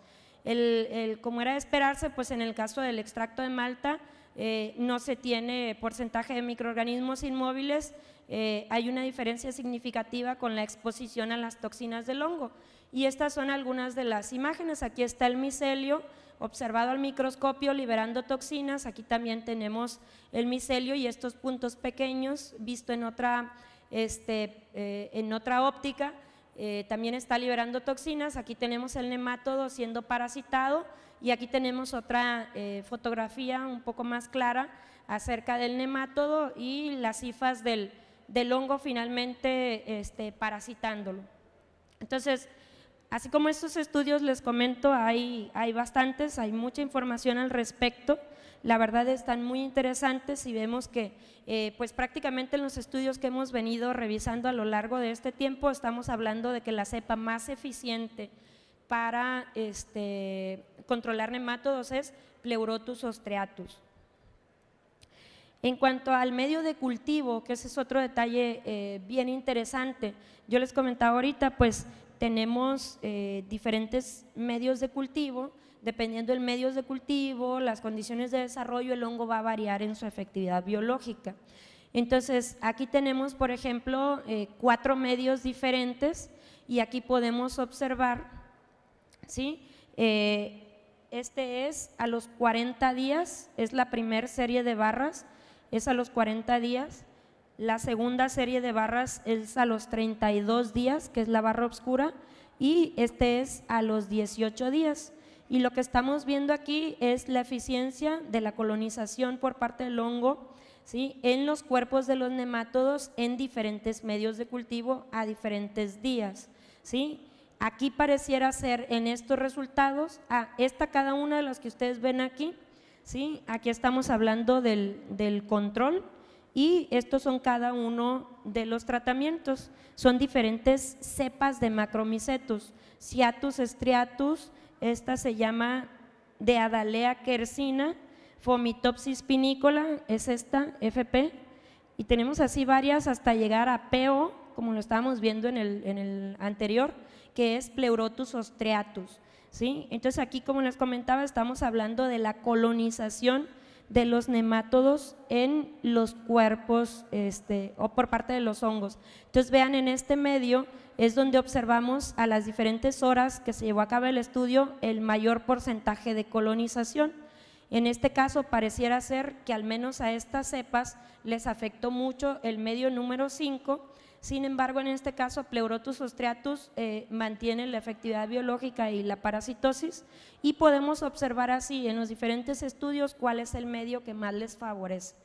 como era de esperarse, pues en el caso del extracto de Malta eh, no se tiene porcentaje de microorganismos inmóviles, eh, hay una diferencia significativa con la exposición a las toxinas del hongo. Y estas son algunas de las imágenes. Aquí está el micelio observado al microscopio liberando toxinas. Aquí también tenemos el micelio y estos puntos pequeños visto en otra, este, eh, en otra óptica. Eh, también está liberando toxinas. Aquí tenemos el nematodo siendo parasitado y aquí tenemos otra eh, fotografía un poco más clara acerca del nematodo y las cifras del, hongo finalmente este, parasitándolo. Entonces, Así como estos estudios les comento, hay, hay bastantes, hay mucha información al respecto. La verdad están muy interesantes y vemos que eh, pues prácticamente en los estudios que hemos venido revisando a lo largo de este tiempo estamos hablando de que la cepa más eficiente para este, controlar nematodos es Pleurotus ostreatus. En cuanto al medio de cultivo, que ese es otro detalle eh, bien interesante, yo les comentaba ahorita, pues tenemos eh, diferentes medios de cultivo. Dependiendo del medios de cultivo, las condiciones de desarrollo, el hongo va a variar en su efectividad biológica. Entonces, aquí tenemos, por ejemplo, eh, cuatro medios diferentes y aquí podemos observar, ¿sí? Eh, este es a los 40 días, es la primera serie de barras, es a los 40 días. La segunda serie de barras es a los 32 días, que es la barra oscura, y este es a los 18 días. Y lo que estamos viendo aquí es la eficiencia de la colonización por parte del hongo ¿sí? en los cuerpos de los nemátodos en diferentes medios de cultivo a diferentes días. ¿sí? Aquí pareciera ser en estos resultados, a esta cada una de las que ustedes ven aquí, ¿sí? aquí estamos hablando del, del control, y estos son cada uno de los tratamientos. Son diferentes cepas de macromicetus. Ciatus striatus, esta se llama de Adalea quercina, Fomitopsis pinícola, es esta, FP. Y tenemos así varias hasta llegar a PO, como lo estábamos viendo en el, anterior, que es Pleurotus ostreatus. ¿sí? Entonces aquí, como les comentaba, estamos hablando de la colonización de los nematodos en los cuerpos este, o por parte de los hongos. Entonces vean, en este medio es donde observamos a las diferentes horas que se llevó a cabo el estudio el mayor porcentaje de colonización. En este caso pareciera ser que al menos a estas cepas les afectó mucho el medio número 5 sin embargo, en este caso, Pleurotus ostreatus eh, mantiene la efectividad biológica y la parasitosis y podemos observar así en los diferentes estudios cuál es el medio que más les favorece.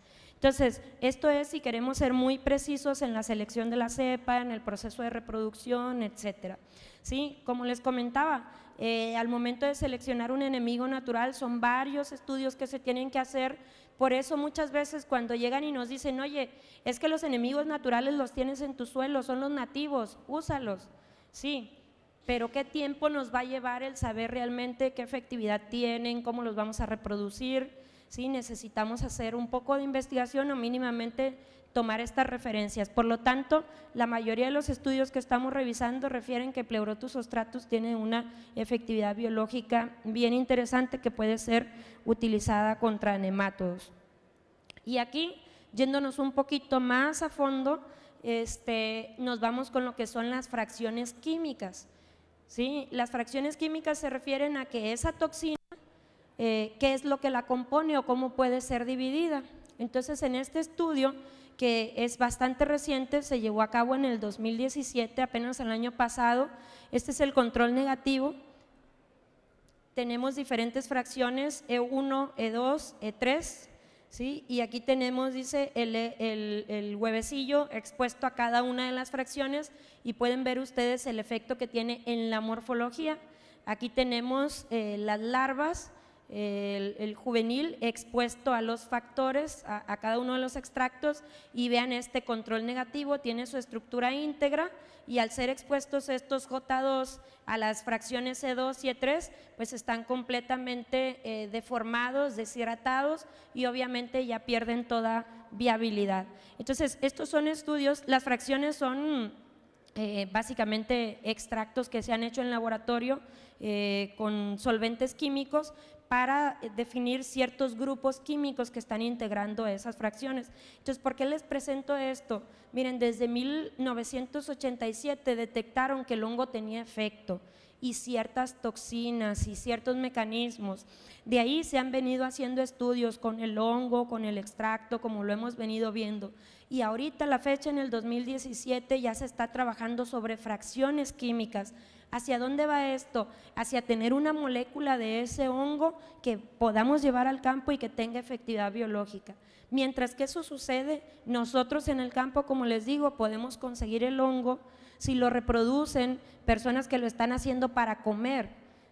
Entonces, esto es si queremos ser muy precisos en la selección de la cepa, en el proceso de reproducción, etcétera. ¿Sí? Como les comentaba, eh, al momento de seleccionar un enemigo natural son varios estudios que se tienen que hacer, por eso muchas veces cuando llegan y nos dicen, oye, es que los enemigos naturales los tienes en tu suelo, son los nativos, úsalos, sí, pero ¿qué tiempo nos va a llevar el saber realmente qué efectividad tienen, cómo los vamos a reproducir? ¿sí? necesitamos hacer un poco de investigación o mínimamente tomar estas referencias. Por lo tanto, la mayoría de los estudios que estamos revisando refieren que Pleurotus ostratus tiene una efectividad biológica bien interesante que puede ser utilizada contra nematodos. Y aquí, yéndonos un poquito más a fondo, este, nos vamos con lo que son las fracciones químicas. ¿sí? Las fracciones químicas se refieren a que esa toxina eh, qué es lo que la compone o cómo puede ser dividida. Entonces, en este estudio, que es bastante reciente, se llevó a cabo en el 2017, apenas el año pasado, este es el control negativo. Tenemos diferentes fracciones, E1, E2, E3, ¿sí? y aquí tenemos, dice, el, huevecillo expuesto a cada una de las fracciones y pueden ver ustedes el efecto que tiene en la morfología. Aquí tenemos eh, las larvas, el, juvenil expuesto a los factores, a, cada uno de los extractos, y vean este control negativo, tiene su estructura íntegra y al ser expuestos estos J2 a las fracciones C2 e y E3, pues están completamente eh, deformados, deshidratados y obviamente ya pierden toda viabilidad. Entonces, estos son estudios, las fracciones son... Eh, básicamente extractos que se han hecho en laboratorio eh, con solventes químicos, para eh, definir ciertos grupos químicos que están integrando esas fracciones. Entonces, ¿por qué les presento esto? Miren, desde 1987 detectaron que el hongo tenía efecto y ciertas toxinas y ciertos mecanismos. De ahí se han venido haciendo estudios con el hongo, con el extracto, como lo hemos venido viendo. Y ahorita, la fecha en el 2017, ya se está trabajando sobre fracciones químicas ¿Hacia dónde va esto? Hacia tener una molécula de ese hongo que podamos llevar al campo y que tenga efectividad biológica. Mientras que eso sucede, nosotros en el campo, como les digo, podemos conseguir el hongo si lo reproducen personas que lo están haciendo para comer.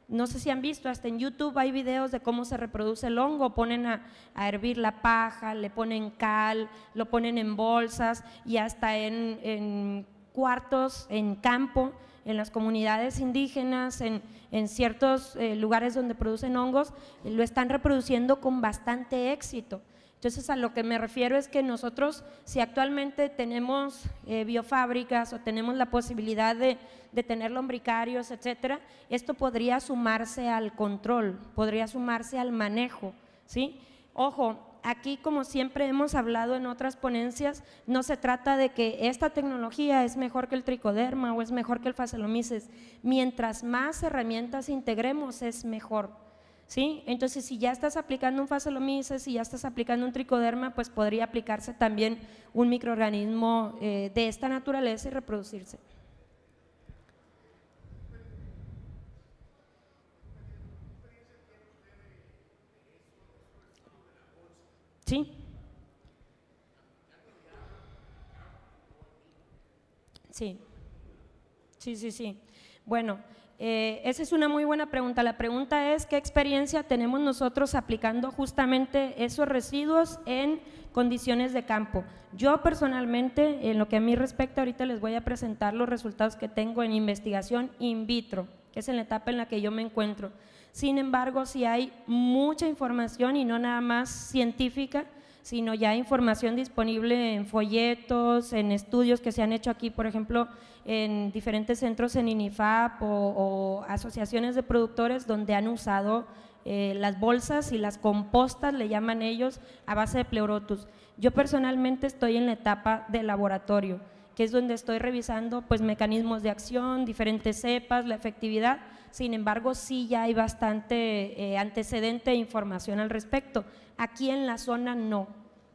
No sé si han visto, hasta en YouTube hay videos de cómo se reproduce el hongo, ponen a, hervir la paja, le ponen cal, lo ponen en bolsas y hasta en, en cuartos, en campo en las comunidades indígenas, en, ciertos eh, lugares donde producen hongos, lo están reproduciendo con bastante éxito. Entonces, a lo que me refiero es que nosotros, si actualmente tenemos eh, biofábricas o tenemos la posibilidad de, tener lombricarios, etcétera, esto podría sumarse al control, podría sumarse al manejo, ¿sí? Ojo, aquí, como siempre hemos hablado en otras ponencias, no se trata de que esta tecnología es mejor que el tricoderma o es mejor que el facelomices. Mientras más herramientas integremos, es mejor. ¿Sí? Entonces, si ya estás aplicando un facelomices, si ya estás aplicando un tricoderma, pues podría aplicarse también un microorganismo eh, de esta naturaleza y reproducirse. ¿Sí? Sí. Sí, sí, Bueno, eh, esa es una muy buena pregunta. La pregunta es qué experiencia tenemos nosotros aplicando justamente esos residuos en condiciones de campo. Yo personalmente, en lo que a mí respecta, ahorita les voy a presentar los resultados que tengo en investigación in vitro, que es en la etapa en la que yo me encuentro. Sin embargo, si hay mucha información y no nada más científica, sino ya información disponible en folletos, en estudios que se han hecho aquí, por ejemplo, en diferentes centros en INIFAP o, asociaciones de productores donde han usado eh, las bolsas y las compostas, le llaman ellos, a base de pleurotus. Yo personalmente estoy en la etapa de laboratorio, que es donde estoy revisando pues mecanismos de acción, diferentes cepas, la efectividad, sin embargo, sí ya hay bastante eh, antecedente e información al respecto. Aquí en la zona no.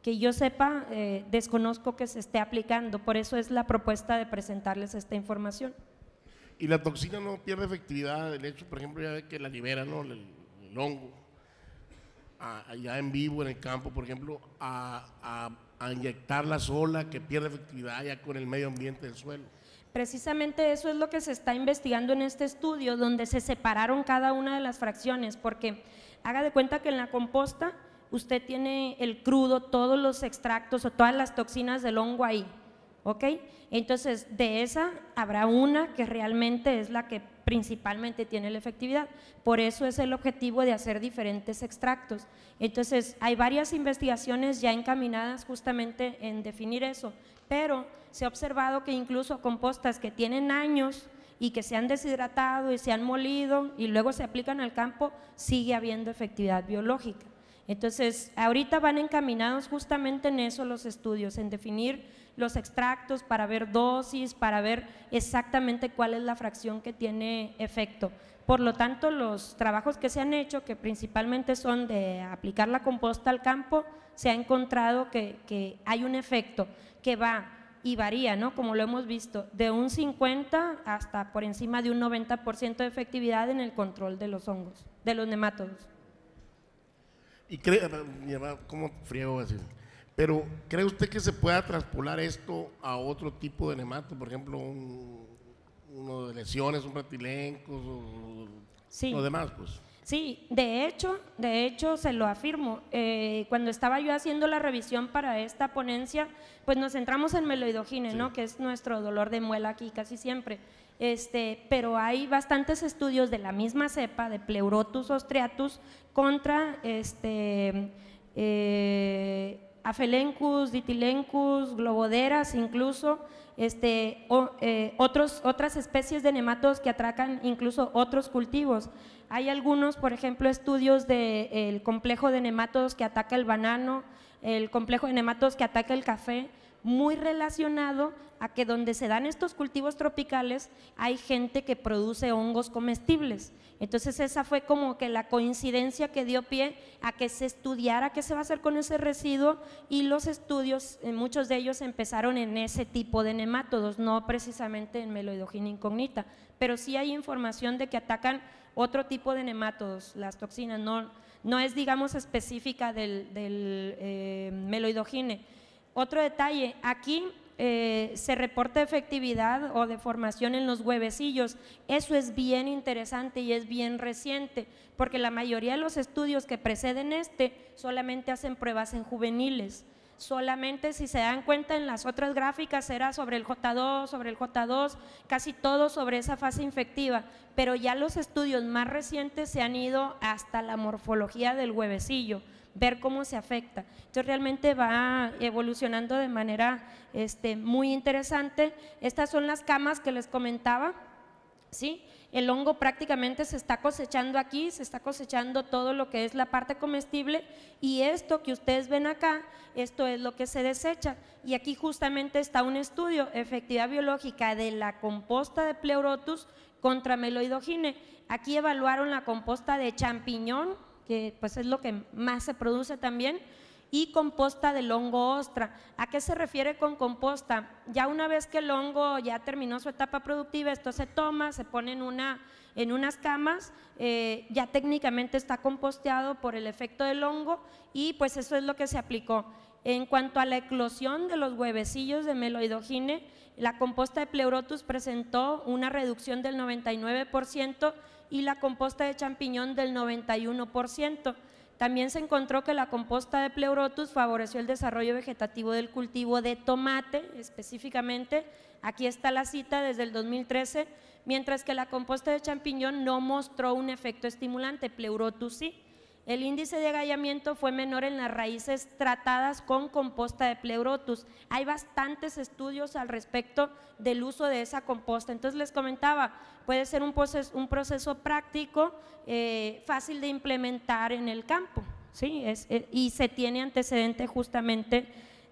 Que yo sepa, eh, desconozco que se esté aplicando. Por eso es la propuesta de presentarles esta información. ¿Y la toxina no pierde efectividad? del hecho, por ejemplo, ya ve que la libera, El, hongo. Ah, allá en vivo, en el campo, por ejemplo, a, inyectar a inyectarla sola, que pierde efectividad ya con el medio ambiente del suelo precisamente eso es lo que se está investigando en este estudio, donde se separaron cada una de las fracciones, porque haga de cuenta que en la composta usted tiene el crudo, todos los extractos o todas las toxinas del hongo ahí, ¿ok? Entonces, de esa habrá una que realmente es la que principalmente tiene la efectividad. Por eso es el objetivo de hacer diferentes extractos. Entonces, hay varias investigaciones ya encaminadas justamente en definir eso, pero se ha observado que incluso compostas que tienen años y que se han deshidratado y se han molido y luego se aplican al campo, sigue habiendo efectividad biológica. Entonces, ahorita van encaminados justamente en eso los estudios, en definir los extractos para ver dosis, para ver exactamente cuál es la fracción que tiene efecto. Por lo tanto, los trabajos que se han hecho, que principalmente son de aplicar la composta al campo, se ha encontrado que, hay un efecto que va y varía, ¿no? Como lo hemos visto, de un 50 hasta por encima de un 90% de efectividad en el control de los hongos, de los nematodos. Y cree, ¿cómo friego así? Pero, ¿cree usted que se pueda traspolar esto a otro tipo de nemato? Por ejemplo, un, uno de lesiones, un retilencos o, demás, pues. Sí, de hecho, de hecho se lo afirmo. Eh, cuando estaba yo haciendo la revisión para esta ponencia, pues nos centramos en meloidogine, ¿no? Que es nuestro dolor de muela aquí casi siempre. Este, pero hay bastantes estudios de la misma cepa de Pleurotus ostreatus contra este eh, Ditilencus, Globoderas incluso, este, eh, otros, otras especies de nematos que atracan incluso otros cultivos. Hay algunos, por ejemplo, estudios del complejo de nematodos que ataca el banano, el complejo de nematodos que ataca el café, muy relacionado a que donde se dan estos cultivos tropicales hay gente que produce hongos comestibles. Entonces esa fue como que la coincidencia que dio pie a que se estudiara qué se va a hacer con ese residuo y los estudios, eh, muchos de ellos empezaron en ese tipo de nematodos, no precisamente en meloidogina incognita, pero sí hay información de que atacan otro tipo de nematodos, las toxinas, no, es, digamos, específica del, eh, meloidogine. Otro detalle, aquí eh, se reporta efectividad o deformación en los huevecillos. Eso es bien interesante y es bien reciente, porque la mayoría de los estudios que preceden este solamente hacen pruebas en juveniles solamente si se dan cuenta en las otras gráficas era sobre el J2, sobre el J2, casi todo sobre esa fase infectiva, pero ya los estudios más recientes se han ido hasta la morfología del huevecillo, ver cómo se afecta. Entonces realmente va evolucionando de manera este, muy interesante. Estas son las camas que les comentaba, ¿sí? El hongo prácticamente se está cosechando aquí, se está cosechando todo lo que es la parte comestible y esto que ustedes ven acá, esto es lo que se desecha. Y aquí justamente está un estudio, efectividad biológica de la composta de pleurotus contra meloidogine. Aquí evaluaron la composta de champiñón, que pues es lo que más se produce también, y composta del hongo ostra. ¿A qué se refiere con composta? Ya una vez que el hongo ya terminó su etapa productiva, esto se toma, se pone en, una, en unas camas, eh, ya técnicamente está composteado por el efecto del hongo y pues eso es lo que se aplicó. En cuanto a la eclosión de los huevecillos de meloidogine, la composta de pleurotus presentó una reducción del 99% y la composta de champiñón del 91%. También se encontró que la composta de Pleurotus favoreció el desarrollo vegetativo del cultivo de tomate específicamente. Aquí está la cita desde el 2013, mientras que la composta de champiñón no mostró un efecto estimulante, Pleurotus sí. El índice de agallamiento fue menor en las raíces tratadas con composta de pleurotus. Hay bastantes estudios al respecto del uso de esa composta. Entonces les comentaba, puede ser un proceso, práctico eh, fácil de implementar en el campo. ¿sí? Eh, y se tiene antecedente justamente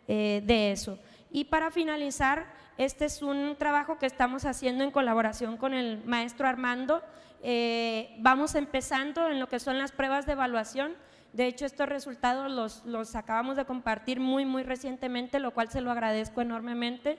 eh, de eso. Y para finalizar, este es un trabajo que estamos haciendo en colaboración con el maestro Armando eh, vamos empezando en lo que son las pruebas de evaluación. De hecho, estos resultados los, los acabamos de compartir muy, muy recientemente, lo cual se lo agradezco enormemente.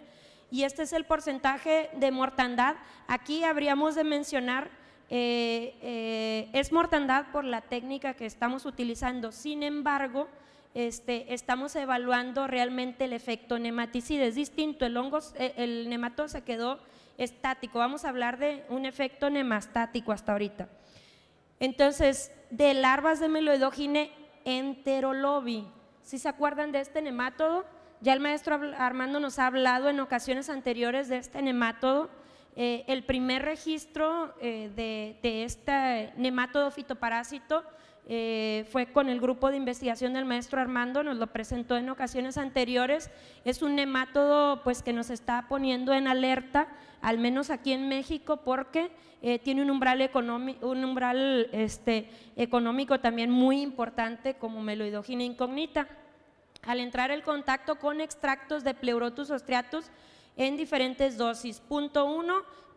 Y este es el porcentaje de mortandad. Aquí habríamos de mencionar eh, eh, es mortandad por la técnica que estamos utilizando. Sin embargo, este, estamos evaluando realmente el efecto nematicida. Es distinto, el hongo, el nematón se quedó estático. Vamos a hablar de un efecto nemastático hasta ahorita. Entonces, de larvas de meloidogine enterolobi. si se acuerdan de este nematodo? Ya el maestro Armando nos ha hablado en ocasiones anteriores de este nematodo. Eh, el primer registro eh, de, este nematodo fitoparásito eh, fue con el grupo de investigación del maestro Armando, nos lo presentó en ocasiones anteriores. Es un nematodo pues, que nos está poniendo en alerta, al menos aquí en México, porque eh, tiene un umbral, este, económico, también muy importante como meloidogina incógnita. Al entrar el contacto con extractos de pleurotus ostreatus en diferentes dosis, punto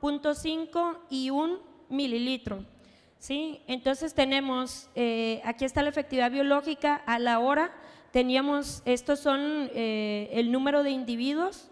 0.5 y 1 mililitro. ¿sí? Entonces tenemos, eh, aquí está la efectividad biológica a la hora, teníamos, estos son eh, el número de individuos,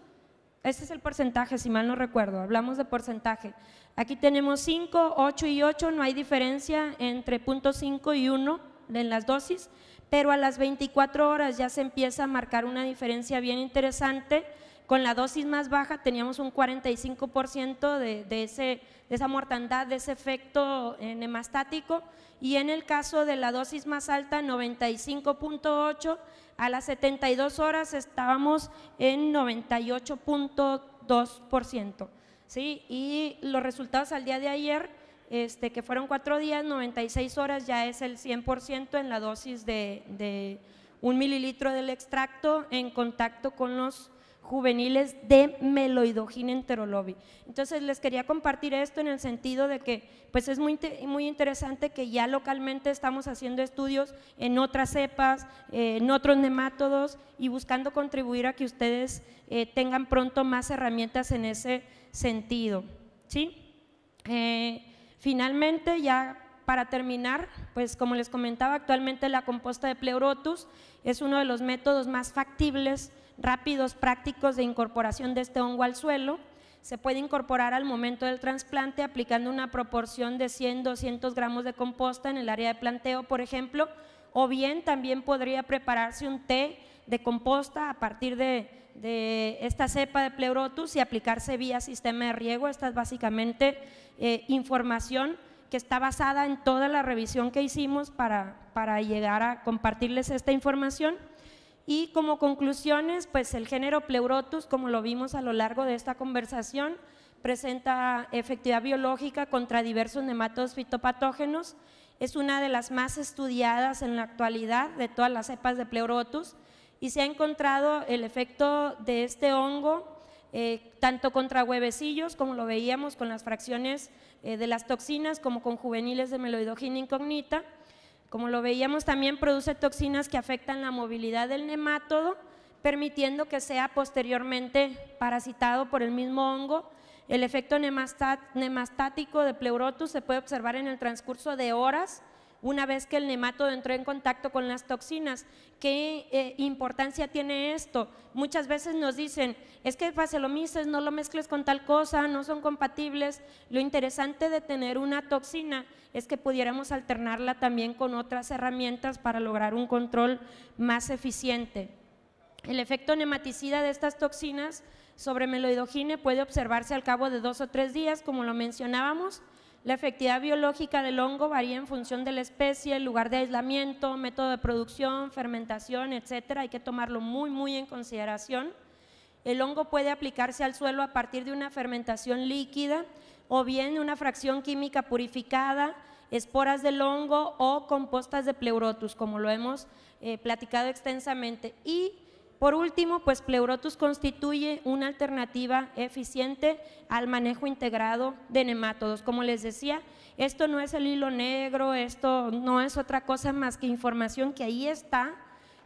este es el porcentaje, si mal no recuerdo, hablamos de porcentaje. Aquí tenemos 5, 8 y 8, no hay diferencia entre 0.5 y 1 en las dosis, pero a las 24 horas ya se empieza a marcar una diferencia bien interesante, con la dosis más baja teníamos un 45% de, esa mortandad, de ese efecto hemastático eh, y en el caso de la dosis más alta, 95.8, a las 72 horas estábamos en 98.2%. ¿sí? Y los resultados al día de ayer, este, que fueron cuatro días, 96 horas ya es el 100% en la dosis de un mililitro del extracto en contacto con los juveniles de meloidogina enterolobi. Entonces les quería compartir esto en el sentido de que pues es muy, muy interesante que ya localmente estamos haciendo estudios en otras cepas, eh, en otros nematodos y buscando contribuir a que ustedes eh, tengan pronto más herramientas en ese sentido. ¿sí? Eh, finalmente ya para terminar, pues como les comentaba, actualmente la composta de Pleurotus es uno de los métodos más factibles rápidos, prácticos de incorporación de este hongo al suelo. Se puede incorporar al momento del trasplante aplicando una proporción de 100, 200 gramos de composta en el área de planteo, por ejemplo, o bien también podría prepararse un té de composta a partir de, esta cepa de pleurotus y aplicarse vía sistema de riego. Esta es básicamente eh, información que está basada en toda la revisión que hicimos para, para llegar a compartirles esta información. Y como conclusiones, pues el género Pleurotus, como lo vimos a lo largo de esta conversación, presenta efectividad biológica contra diversos nematodos fitopatógenos. Es una de las más estudiadas en la actualidad de todas las cepas de Pleurotus y se ha encontrado el efecto de este hongo eh, tanto contra huevecillos, como lo veíamos con las fracciones eh, de las toxinas, como con juveniles de meloidogina incognita como lo veíamos, también produce toxinas que afectan la movilidad del nematodo, permitiendo que sea posteriormente parasitado por el mismo hongo. El efecto nemastático de pleurotus se puede observar en el transcurso de horas una vez que el nematodo entró en contacto con las toxinas. ¿Qué eh, importancia tiene esto? Muchas veces nos dicen, es que facelomices, no lo mezcles con tal cosa, no son compatibles. Lo interesante de tener una toxina es que pudiéramos alternarla también con otras herramientas para lograr un control más eficiente. El efecto nematicida de estas toxinas sobre meloidogine puede observarse al cabo de dos o tres días, como lo mencionábamos, la efectividad biológica del hongo varía en función de la especie, el lugar de aislamiento, método de producción, fermentación, etcétera. Hay que tomarlo muy, muy en consideración. El hongo puede aplicarse al suelo a partir de una fermentación líquida o bien una fracción química purificada, esporas del hongo o compostas de pleurotus, como lo hemos eh, platicado extensamente. Y por último, pues Pleurotus constituye una alternativa eficiente al manejo integrado de nematodos. Como les decía, esto no es el hilo negro, esto no es otra cosa más que información que ahí está,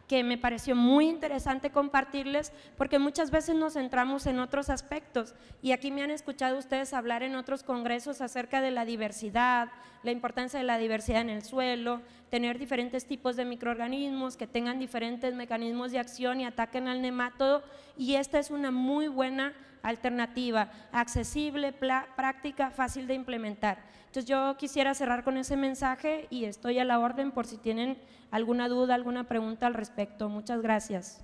que me pareció muy interesante compartirles porque muchas veces nos centramos en otros aspectos y aquí me han escuchado ustedes hablar en otros congresos acerca de la diversidad, la importancia de la diversidad en el suelo, tener diferentes tipos de microorganismos que tengan diferentes mecanismos de acción y ataquen al nematodo y esta es una muy buena alternativa, accesible, práctica, fácil de implementar. Entonces yo quisiera cerrar con ese mensaje y estoy a la orden por si tienen alguna duda, alguna pregunta al respecto. Muchas gracias.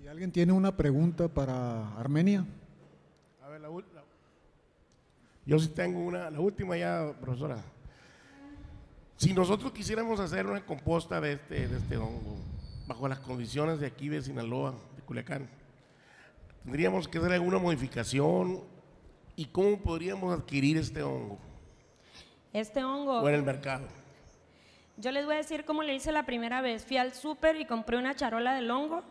Si alguien tiene una pregunta para Armenia. A ver, la, yo sí tengo una, la última ya, profesora. Si nosotros quisiéramos hacer una composta de este, este hongo, bajo las condiciones de aquí de Sinaloa, de Culiacán, tendríamos que hacer alguna modificación y cómo podríamos adquirir este hongo. Este hongo. O en el mercado. Yo les voy a decir cómo le hice la primera vez. Fui al súper y compré una charola del hongo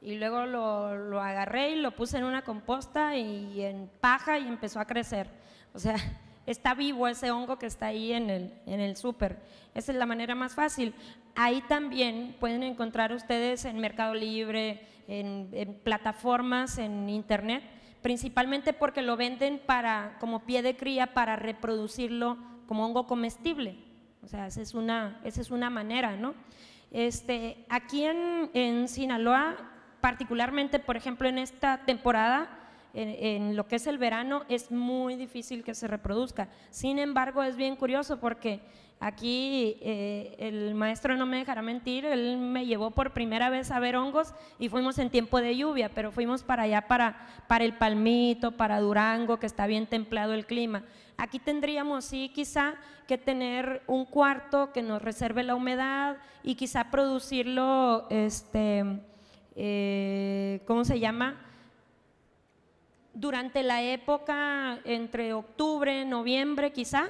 y luego lo, agarré y lo puse en una composta y en paja y empezó a crecer. O sea, está vivo ese hongo que está ahí en el, en el súper. Esa es la manera más fácil. Ahí también pueden encontrar ustedes en Mercado Libre, en, en plataformas, en Internet, principalmente porque lo venden para, como pie de cría para reproducirlo como hongo comestible. O sea, esa es una, esa es una manera, ¿no? Este, aquí en, en Sinaloa particularmente, por ejemplo, en esta temporada, en, lo que es el verano, es muy difícil que se reproduzca. Sin embargo, es bien curioso porque aquí eh, el maestro no me dejará mentir, él me llevó por primera vez a ver hongos y fuimos en tiempo de lluvia, pero fuimos para allá, para, para el Palmito, para Durango, que está bien templado el clima. Aquí tendríamos, sí, quizá que tener un cuarto que nos reserve la humedad y quizá producirlo, este, eh, ¿cómo se llama? Durante la época entre octubre, noviembre quizá,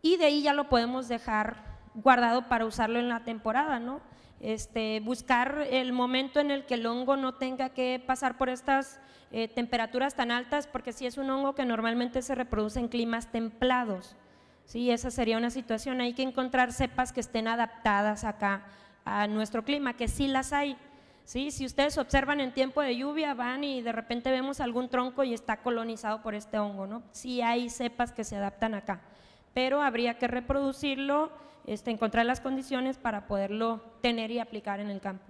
y de ahí ya lo podemos dejar guardado para usarlo en la temporada, ¿no? Este, buscar el momento en el que el hongo no tenga que pasar por estas eh, temperaturas tan altas, porque si es un hongo que normalmente se reproduce en climas templados, ¿sí? esa sería una situación. Hay que encontrar cepas que estén adaptadas acá a nuestro clima, que sí las hay, ¿sí? Si ustedes observan en tiempo de lluvia, van y de repente vemos algún tronco y está colonizado por este hongo, ¿no? Sí hay cepas que se adaptan acá, pero habría que reproducirlo, este, encontrar las condiciones para poderlo tener y aplicar en el campo.